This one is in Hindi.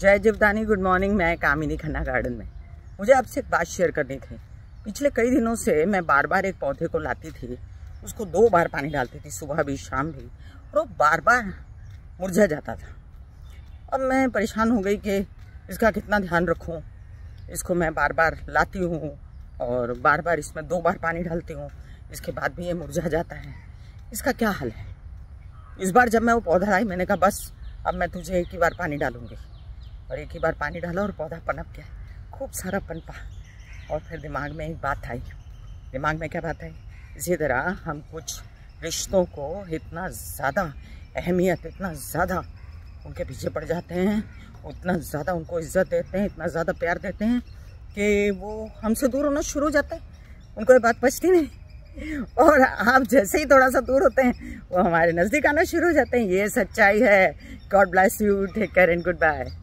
जय जीवदानी गुड मॉर्निंग मैं कामिनी खन्ना गार्डन में मुझे आपसे एक बात शेयर करनी थी पिछले कई दिनों से मैं बार बार एक पौधे को लाती थी उसको दो बार पानी डालती थी सुबह भी शाम भी और वो बार बार मुरझा जाता था अब मैं परेशान हो गई कि इसका कितना ध्यान रखूँ इसको मैं बार बार लाती हूँ और बार बार इसमें दो बार पानी डालती हूँ इसके बाद भी ये मुरझा जाता है इसका क्या हाल है इस बार जब मैं वो पौधा लाई मैंने कहा बस अब मैं तुझे एक ही बार पानी डालूँगी और एक ही बार पानी डाला और पौधा पनप गया खूब सारा पनपा और फिर दिमाग में एक बात आई दिमाग में क्या बात आई इसी तरह हम कुछ रिश्तों को इतना ज़्यादा अहमियत इतना ज़्यादा उनके पीछे पड़ जाते हैं उतना ज़्यादा उनको इज्जत देते हैं इतना ज़्यादा प्यार देते हैं कि वो हमसे दूर होना शुरू हो जाता है उनको ये बात पछती नहीं और आप जैसे ही थोड़ा सा दूर होते हैं वो हमारे नज़दीक आना शुरू हो जाते हैं ये सच्चाई है God bless you take care and good bye